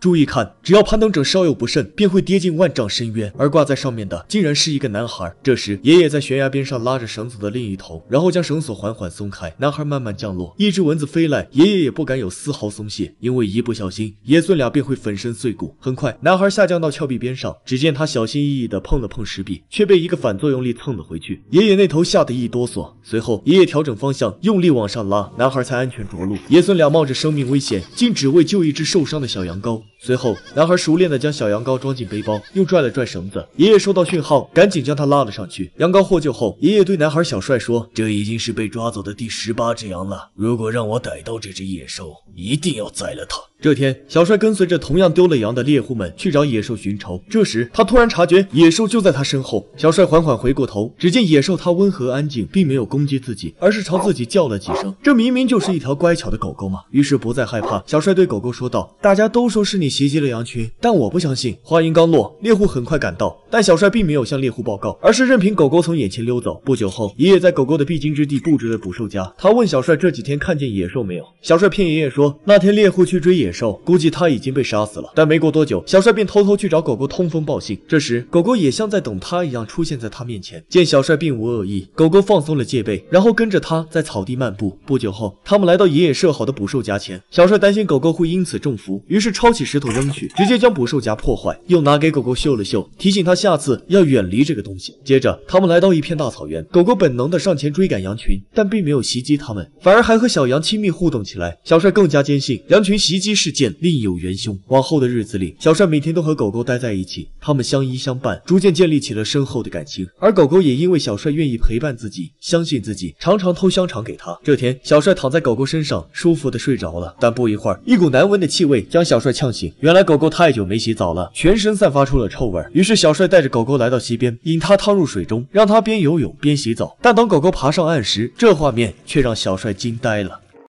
注意看，只要攀登者稍有不慎，便会跌进万丈深渊。而挂在上面的，竟然是一个男孩。这时，爷爷在悬崖边上拉着绳子的另一头，然后将绳索缓缓松开，男孩慢慢降落。一只蚊子飞来，爷爷也不敢有丝毫松懈，因为一不小心，爷孙俩便会粉身碎骨。很快，男孩下降到峭壁边上，只见他小心翼翼地碰了碰石壁，却被一个反作用力蹭了回去。爷爷那头吓得一哆嗦，随后爷爷调整方向，用力往上拉，男孩才安全着陆。爷孙俩冒着生命危险，竟只为救一只受伤的小羊羔。随后，男孩熟练地将小羊羔装进背包，又拽了拽绳子。爷爷收到讯号，赶紧将他拉了上去。羊羔获救后，爷爷对男孩小帅说：“这已经是被抓走的第十八只羊了。如果让我逮到这只野兽，一定要宰了它。”这天，小帅跟随着同样丢了羊的猎户们去找野兽寻仇。这时，他突然察觉野兽就在他身后。小帅缓缓回过头，只见野兽它温和安静，并没有攻击自己，而是朝自己叫了几声。这明明就是一条乖巧的狗狗嘛。于是不再害怕，小帅对狗狗说道：“大家都说是你。”袭击了羊群，但我不相信。话音刚落，猎户很快赶到，但小帅并没有向猎户报告，而是任凭狗狗从眼前溜走。不久后，爷爷在狗狗的必经之地布置了捕兽夹。他问小帅这几天看见野兽没有，小帅骗爷爷说那天猎户去追野兽，估计他已经被杀死了。但没过多久，小帅便偷偷去找狗狗通风报信。这时，狗狗也像在等他一样出现在他面前。见小帅并无恶意，狗狗放松了戒备，然后跟着他在草地漫步。不久后，他们来到爷爷设好的捕兽夹前。小帅担心狗狗会因此中伏，于是抄起石。头扔去，直接将捕兽夹破坏，又拿给狗狗嗅了嗅，提醒他下次要远离这个东西。接着，他们来到一片大草原，狗狗本能的上前追赶羊群，但并没有袭击他们，反而还和小羊亲密互动起来。小帅更加坚信羊群袭击事件另有元凶。往后的日子里，小帅每天都和狗狗待在一起，他们相依相伴，逐渐建立起了深厚的感情。而狗狗也因为小帅愿意陪伴自己、相信自己，常常偷香肠给他。这天，小帅躺在狗狗身上，舒服的睡着了，但不一会儿，一股难闻的气味将小帅呛醒。原来狗狗太久没洗澡了，全身散发出了臭味于是小帅带着狗狗来到溪边，引它趟入水中，让它边游泳边洗澡。但等狗狗爬上岸时，这画面却让小帅惊呆了。